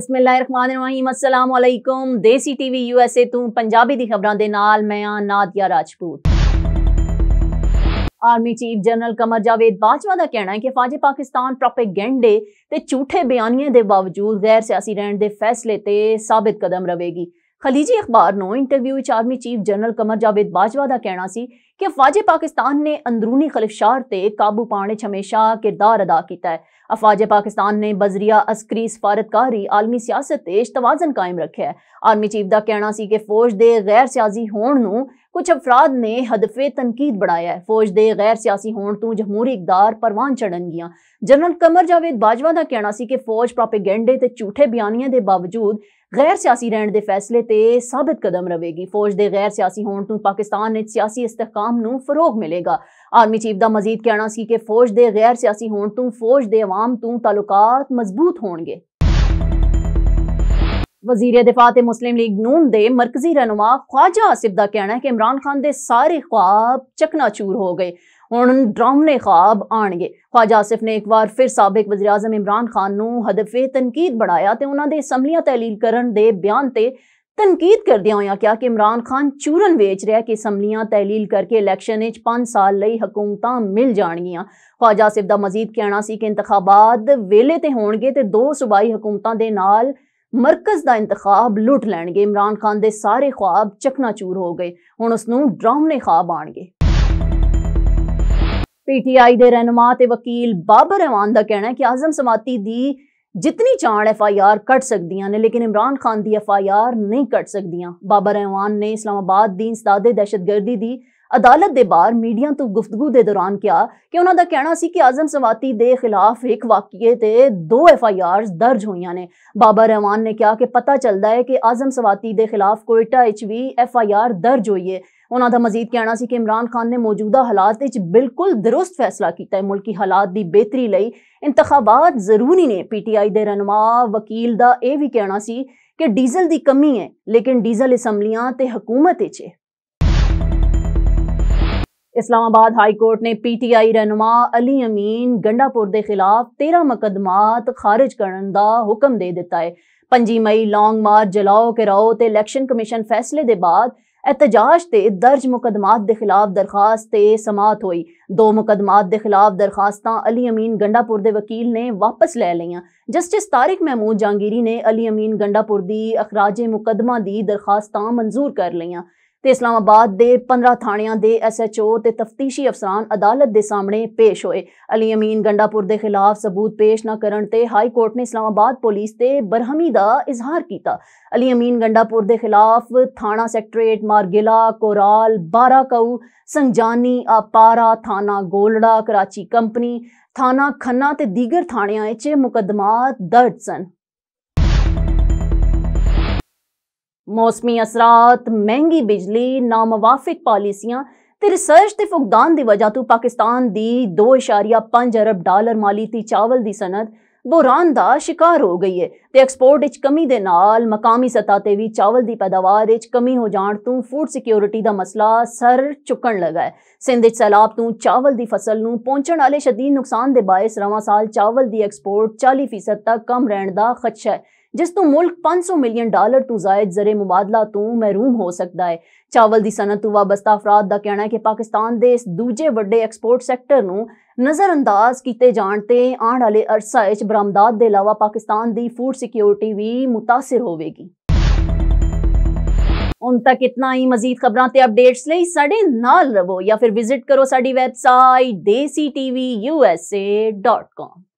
army chief general Qamar Javed Bajwa का कहना है कि फौज पाकिस्तान प्रोपेगेंडे झूठे बयानिए बावजूद गैर सियासी रहने के फैसले से साबित कदम रहेगी ਖਲੀਜੀ ਅਖਬਾਰ ਨੂੰ ਇੰਟਰਵਿਊ ਵਿੱਚ army chief general Qamar Javed Bajwa ਦਾ ਕਹਿਣਾ ਸੀ ਕਿ ਅਫਵਾਜੇ ਪਾਕਿਸਤਾਨ ਨੇ ਅੰਦਰੂਨੀ ਖਲਫਸ਼ਾਰ ਤੇ ਕਾਬੂ ਪਾਉਣ 'ਚ ਹਮੇਸ਼ਾ ਕਿਰਦਾਰ ਅਦਾ ਕੀਤਾ ਹੈ ਅਫਵਾਜੇ ਪਾਕਿਸਤਾਨ ਨੇ ਬਜ਼ਰੀਆ ਅਸਕਰੀ ਸਫਾਰਤਕਾਰੀ ਆਲਮੀ ਸਿਆਸਤ ਤੇ ਇਸ਼ਤਵਾਜ਼ਨ ਕਾਇਮ ਰੱਖਿਆ ਹੈ ਆਰਮੀ ਚੀਫ ਦਾ ਕਹਿਣਾ ਸੀ ਕਿ ਫੌਜ ਦੇ ਗੈਰ ਸਿਆਸੀ ਹੋਣ ਨੂੰ ਕੁਝ ਅਫਰਾਦ ਨੇ ਹਦਫੇ ਤਨਕੀਦ ਬਣਾਇਆ ਹੈ ਫੌਜ ਦੇ ਗੈਰ ਸਿਆਸੀ ਹੋਣ ਤੋਂ ਜਮਹੂਰੀ ਇਕਦਾਰ ਪਰਵਾਨ ਚੜਨ ਗਿਆ ਜਨਰਲ ਕਮਰ ਜਾਵੇਦ ਬਾਜਵਾ ਦਾ ਕਹਿਣਾ ਸੀ ਕਿ ਫੌਜ ਪ੍ਰੋਪਗੈਂਡੇ ਤੇ ਝੂਠੇ ਬਿਆਨੀਆਂ ਦੇ ਬਾਵਜੂਦ गैर सियासी रहने के फैसले से साबित कदम रहेगी फौज के गैर सियासी होने तो पाकिस्तान सियासी इस्तेकाम फरोग मिलेगा आर्मी चीफ का मजीद कहना सी कि फौज के गैर सियासी होने तो फौज के अवाम तू तलुक मजबूत हो गए वजीर दिफा मुस्लिम लीग नून के मरकजी रहनुमा ख्वाजा आसिफ का कहना है कि इमरान खान के सारे ख्वाब चकनाचूर हो गए ਹੁਣ ਡਰਾਉਣੇ ਖਾਬ ਆਣਗੇ ਖਵਾਜਾ ਆਸਿਫ ਨੇ ਇੱਕ ਵਾਰ ਫਿਰ ਸਾਬਕ ਵਜ਼ੀਰ-ਆਜ਼ਮ ਇਮਰਾਨ ਖਾਨ ਨੂੰ ਹਦਫੇ ਤਨਕੀਦ ਬਣਾਇਆ ਤੇ ਉਹਨਾਂ ਦੇ ਅਸੈਂਬਲੀਆਂ ਤਹਿਲੀਲ ਕਰਨ ਦੇ ਬਿਆਨ ਤੇ ਤਨਕੀਦ ਕਰਦਿਆਂ ਹੋਇਆਂ ਕਿਹਾ ਕਿ ਇਮਰਾਨ ਖਾਨ ਚੂਰਨ ਵੇਚ ਰਿਹਾ ਕਿ ਅਸੈਂਬਲੀਆਂ ਤਹਿਲੀਲ ਕਰਕੇ ਇਲੈਕਸ਼ਨ ਵਿੱਚ 5 ਸਾਲ ਲਈ ਹਕੂਮਤਾਂ ਮਿਲ ਜਾਣਗੀਆਂ ਖਵਾਜਾ ਆਸਿਫ ਦਾ ਮਜ਼ੀਦ ਕਹਿਣਾ ਸੀ ਕਿ ਇੰਤਖਾਬਾਤ ਵੇਲੇ ਤੇ ਹੋਣਗੇ ਤੇ ਦੋ ਸੂਬਾਈ ਹਕੂਮਤਾਂ ਦੇ ਨਾਲ ਮਰਕਜ਼ ਦਾ ਇੰਤਖਾਬ ਲੁੱਟ ਲੈਣਗੇ ਇਮਰਾਨ ਖਾਨ ਦੇ ਸਾਰੇ ਖੁਆਬ ਚਕਨਾਚੂਰ ਹੋ ਗਏ ਹੁਣ ਉਸ ਨੂੰ ਡਰਾਉਣੇ ਖਾਬ ਆਣਗੇ पीटीआई के रहनुमा के वकील बाबर रहमान का कहना है कि आजम समाती की जितनी चाण एफ आई आर कट सकती ने लेकिन इमरान खान की एफ आई आर नहीं कट सकती बाबर रहमान ने इस्लामाबाद दी इंसदादे दहशतगर्दी की ਅਦਾਲਤ ਦੇ ਬਾਹਰ ਮੀਡੀਆ ਤੋਂ ਗੁਫ਼ਤਗੂ ਦੇ ਦੌਰਾਨ ਕਿਹਾ ਕਿ ਉਹਨਾਂ ਦਾ ਕਹਿਣਾ ਸੀ ਕਿ ਆਜ਼ਮ ਸਵਾਤੀ ਦੇ ਖਿਲਾਫ ਇੱਕ ਵਾਕਏ ਤੇ ਦੋ ਐਫ ਆਈ ਆਰ ਦਰਜ ਹੋਈਆਂ ਨੇ ਬਾਬਾ ਰਹਿਮਾਨ ਨੇ ਕਿਹਾ ਕਿ ਪਤਾ ਚੱਲਦਾ ਹੈ ਕਿ ਆਜ਼ਮ ਸਵਾਤੀ ਦੇ ਖਿਲਾਫ ਕੋਇਟਾ ਵਿੱਚ ਵੀ ਐਫ ਆਈ ਆਰ ਦਰਜ ਹੋਈ ਹੈ ਉਹਨਾਂ ਦਾ ਮਜ਼ੀਦ ਕਹਿਣਾ ਸੀ ਕਿ ਇਮਰਾਨ ਖਾਨ ਨੇ ਮੌਜੂਦਾ ਹਾਲਾਤ ਵਿੱਚ ਬਿਲਕੁਲ ਦਰੁਸਤ ਫੈਸਲਾ ਕੀਤਾ ਹੈ ਮੁਲਕੀ ਹਾਲਾਤ ਦੀ ਬਿਹਤਰੀ ਲਈ ਇੰਤਖਾਬਾਤ ਜ਼ਰੂਰੀ ਨੇ ਪੀਟੀਆਈ ਦੇ ਰਨਮਾ ਵਕੀਲ ਦਾ ਇਹ ਵੀ ਕਹਿਣਾ ਸੀ ਕਿ ਡੀਜ਼ਲ ਦੀ ਕਮੀ ਹੈ ਲੇਕਿਨ ਡੀਜ਼ਲ ਅਸੈਂਬਲੀਆਂ ਤੇ ਹਕੂਮਤ ਵਿੱਚ ਇਸਲਾਮਾਬਾਦ ਹਾਈ ਕੋਰਟ ਨੇ ਪੀਟੀਆਈ ਰਹਿਨੁਮਾ ਅਲੀ ਅਮੀਨ ਗੰਡਾਪੁਰ ਦੇ ਖਿਲਾਫ 13 ਮੁਕਦਮਾਤ ਖਾਰਜ ਕਰਨ ਦਾ ਹੁਕਮ ਦੇ ਦਿੱਤਾ ਹੈ 5 ਮਈ ਲੌਂਗ ਮਾਰਚ ਜਲਾਓ ਕੇ ਕਰਾਓ ਤੇ ਇਲੈਕਸ਼ਨ ਕਮਿਸ਼ਨ ਫੈਸਲੇ ਦੇ ਬਾਅਦ ਇਤਜਾਜ ਤੇ ਦਰਜ ਮੁਕਦਮਾਤ ਦੇ ਖਿਲਾਫ ਦਰਖਾਸਤ ਤੇ ਸਮਾਤ ਹੋਈ ਦੋ ਮੁਕਦਮਾਤ ਦੇ ਖਿਲਾਫ ਦਰਖਾਸਤਾਂ ਅਲੀ ਅਮੀਨ ਗੰਡਾਪੁਰ ਦੇ ਵਕੀਲ ਨੇ ਵਾਪਸ ਲੈ ਲਈਆਂ ਜਸਟਿਸ ਤਾਰਿਕ ਮਹਿਮੂਦ ਜਾਂਗੀਰੀ ਨੇ ਅਲੀ ਅਮੀਨ ਗੰਡਾਪੁਰ ਦੀ ਅਖਰਾਜੇ ਮੁਕਦਮਾ ਦੀ ਦਰਖਾਸਤਾਂ ਮਨਜ਼ੂਰ ਕਰ ਲਈਆਂ ਤੇ ਇਸਲਾਮਾਬਾਦ ਦੇ 15 ਥਾਣਿਆਂ ਦੇ ਐਸਐਚਓ ਤੇ ਤਫਤੀਸ਼ੀ ਅਫਸਰਾਂ ਅਦਾਲਤ ਦੇ ਸਾਹਮਣੇ ਪੇਸ਼ ਹੋਏ ਅਲੀ ਅਮੀਨ ਗੰਡਾਪੁਰ ਦੇ ਖਿਲਾਫ ਸਬੂਤ ਪੇਸ਼ ਨਾ ਕਰਨ ਤੇ ਹਾਈ ਕੋਰਟ ਨੇ ਇਸਲਾਮਾਬਾਦ ਪੁਲਿਸ ਤੇ ਬਰਹਮੀ ਦਾ ਇਜ਼ਹਾਰ ਕੀਤਾ ਅਲੀ ਅਮੀਨ ਗੰਡਾਪੁਰ ਦੇ ਖਿਲਾਫ ਥਾਣਾ ਸੈਕਟਰੀਏਟ ਮਾਰਗਿਲਾ ਕੋਰਾਲ ਕਉ ਸੰਜਾਨੀ ਆਪਾਰਾ ਥਾਣਾ ਗੋਲੜਾ ਕਰਾਚੀ ਕੰਪਨੀ ਥਾਣਾ ਖੰਨਾ ਤੇ ਦੀਗਰ ਥਾਣਿਆਂ 'ਚ ਮੁਕਦਮਾ ਦਰਜ ਸਨ ਮੌਸਮੀ ਅਸਰਾਂ ਮਹਿੰਗੀ ਬਿਜਲੀ ਨਾਮਵਾਫਿਕ ਪਾਲਿਸੀਆਂ ਤੇ ਰਿਸਰਚ ਤੇ ਫੁਕਦਾਨ ਦੀ ਵਜ੍ਹਾ ਤੋਂ ਪਾਕਿਸਤਾਨ ਦੀ 2.5 ਅਰਬ ਡਾਲਰ ਮਾਲੀ ਚਾਵਲ ਦੀ ਸਨਦ ਬੁਰਾਨ ਦਾ ਸ਼ਿਕਾਰ ਹੋ ਗਈ ਹੈ ਤੇ ਐਕਸਪੋਰਟ ਵਿੱਚ ਕਮੀ ਦੇ ਨਾਲ ਮਕਾਮੀ ਸਤਾ ਤੇ ਵੀ ਚਾਵਲ ਦੀ ਪੈਦਾਵਾਰ ਵਿੱਚ ਕਮੀ ਹੋ ਜਾਣ ਤੋਂ ਫੂਡ ਸਿਕਿਉਰਿਟੀ ਦਾ ਮਸਲਾ ਸਰ ਚੁੱਕਣ ਲੱਗਾ ਹੈ ਸਿੰਧ ਵਿੱਚ ਸਲਾਬ ਤੋਂ ਚਾਵਲ ਦੀ ਫਸਲ ਨੂੰ ਪਹੁੰਚਣ ਵਾਲੇ شدید ਨੁਕਸਾਨ ਦੇ ਬਾਇਸ ਰਵਾਂ ਸਾਲ ਚਾਵਲ ਦੀ ਐਕਸਪੋਰਟ 40% ਤੱਕ ਕਮ ਰਹਿਣ ਦਾ ਖਦਸ਼ਾ ਹੈ ਜਿਸ ਤੋਂ ਮੁਲਕ 500 ਮਿਲੀਅਨ ਡਾਲਰ ਤੋਂ ਜ਼ਾਇਦ ਜ਼ਰੇ ਮੁਬਾਦਲਾ ਤੋਂ ਮਹਿਰੂਮ ਹੋ ਸਕਦਾ ਹੈ ਚਾਵਲ ਦੀ ਸਨਅਤ ਤੋਂ ਵਾਬਸਤਾ ਅਫਰਾਦ ਦਾ ਕਹਿਣਾ ਹੈ ਕਿ ਪਾਕਿਸਤਾਨ ਦੇ ਇਸ ਦੂਜੇ ਵੱਡੇ ਐਕਸਪੋਰਟ ਸੈਕਟਰ ਨੂੰ ਨਜ਼ਰਅੰਦਾਜ਼ ਕੀਤੇ ਜਾਣ ਤੇ ਆਉਣ ਵਾਲੇ ਅਰਸਾ ਵਿੱਚ ਬਰਾਮਦਾਦ ਦੇ ਇਲਾਵਾ ਪਾਕਿਸਤਾਨ ਦੀ ਫੂਡ ਸਿਕਿਉਰਿਟੀ ਵੀ متاثر ਹੋਵੇਗੀ ਹੁਣ ਤੱਕ ਇਤਨਾ ਹੀ ਮਜ਼ੀਦ ਖਬਰਾਂ ਤੇ ਅਪਡੇਟਸ ਲਈ ਸਾਡੇ ਨਾਲ ਰਹੋ ਜਾਂ ਫਿਰ ਵਿਜ਼ਿਟ ਕਰੋ ਸਾਡੀ ਵੈਬਸਾਈਟ dctvusa.com